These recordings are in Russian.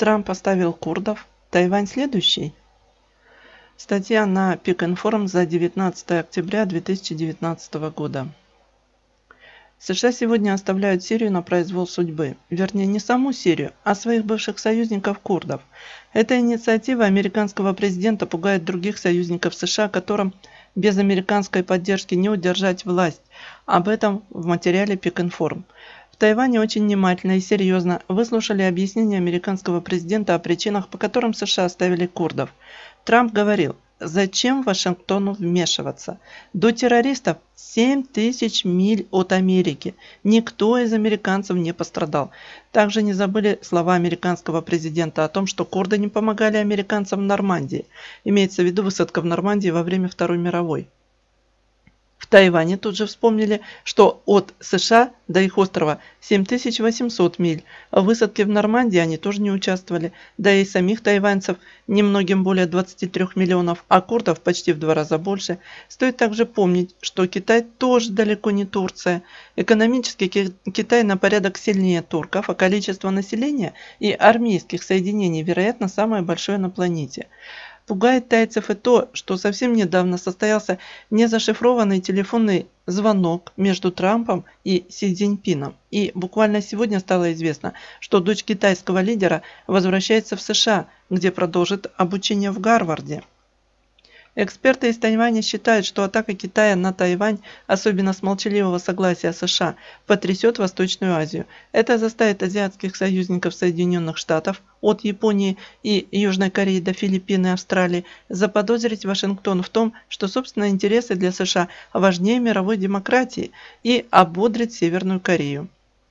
Трамп оставил курдов. Тайвань следующий. Статья на Пик-Информ за 19 октября 2019 года. США сегодня оставляют Сирию на произвол судьбы. Вернее, не саму Сирию, а своих бывших союзников курдов. Эта инициатива американского президента пугает других союзников США, которым без американской поддержки не удержать власть. Об этом в материале Пик-Информ. Тайване очень внимательно и серьезно выслушали объяснение американского президента о причинах, по которым США оставили курдов. Трамп говорил, зачем Вашингтону вмешиваться? До террористов 7 тысяч миль от Америки. Никто из американцев не пострадал. Также не забыли слова американского президента о том, что курды не помогали американцам в Нормандии. Имеется в виду высадка в Нормандии во время Второй мировой. В Тайване тут же вспомнили, что от США до их острова 7800 миль. А в высадке в Нормандии они тоже не участвовали. Да и самих тайваньцев немногим более 23 миллионов, а курдов почти в два раза больше. Стоит также помнить, что Китай тоже далеко не Турция. Экономически Китай на порядок сильнее турков, а количество населения и армейских соединений, вероятно, самое большое на планете. Пугает тайцев и то, что совсем недавно состоялся незашифрованный телефонный звонок между Трампом и Си Цзиньпином. И буквально сегодня стало известно, что дочь китайского лидера возвращается в США, где продолжит обучение в Гарварде эксперты из тайваня считают что атака китая на тайвань особенно с молчаливого согласия сша потрясет восточную азию это заставит азиатских союзников соединенных штатов от японии и южной кореи до филиппин и австралии заподозрить вашингтон в том что собственные интересы для сша важнее мировой демократии и ободрить северную корею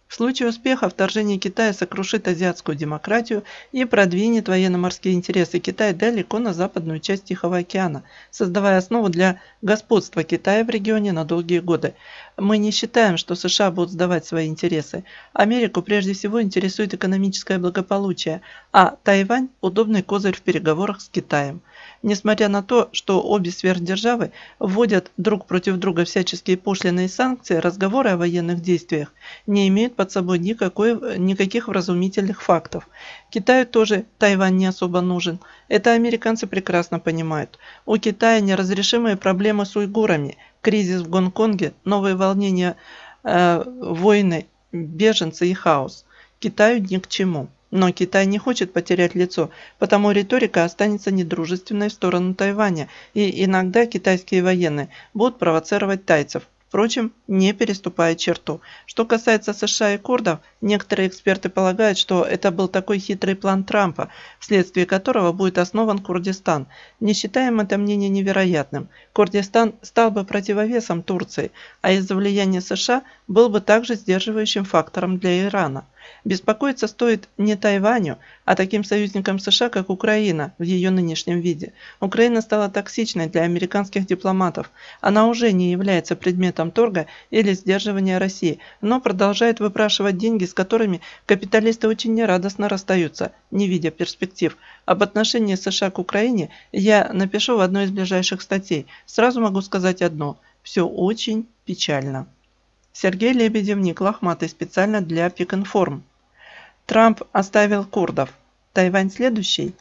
в случае успеха вторжение Китая сокрушит азиатскую демократию и продвинет военно-морские интересы Китая далеко на западную часть Тихого океана, создавая основу для господства Китая в регионе на долгие годы. Мы не считаем, что США будут сдавать свои интересы. Америку прежде всего интересует экономическое благополучие, а Тайвань – удобный козырь в переговорах с Китаем. Несмотря на то, что обе сверхдержавы вводят друг против друга всяческие пошлины и санкции, разговоры о военных действиях не имеют под собой никакой, никаких вразумительных фактов. Китаю тоже Тайвань не особо нужен. Это американцы прекрасно понимают. У Китая неразрешимые проблемы с уйгурами, кризис в Гонконге, новые волнения, э, войны, беженцы и хаос. Китаю ни к чему. Но Китай не хочет потерять лицо, потому риторика останется недружественной в сторону Тайваня, и иногда китайские военные будут провоцировать тайцев, впрочем, не переступая черту. Что касается США и курдов, некоторые эксперты полагают, что это был такой хитрый план Трампа, вследствие которого будет основан Курдистан. Не считаем это мнение невероятным. Курдистан стал бы противовесом Турции, а из-за влияния США был бы также сдерживающим фактором для Ирана. Беспокоиться стоит не Тайваню, а таким союзникам США, как Украина в ее нынешнем виде. Украина стала токсичной для американских дипломатов. Она уже не является предметом торга или сдерживания России, но продолжает выпрашивать деньги, с которыми капиталисты очень нерадостно расстаются, не видя перспектив. Об отношении США к Украине я напишу в одной из ближайших статей. Сразу могу сказать одно – все очень печально. Сергей Лебедев не лохматый специально для Пикинформ. Трамп оставил курдов. Тайвань следующий.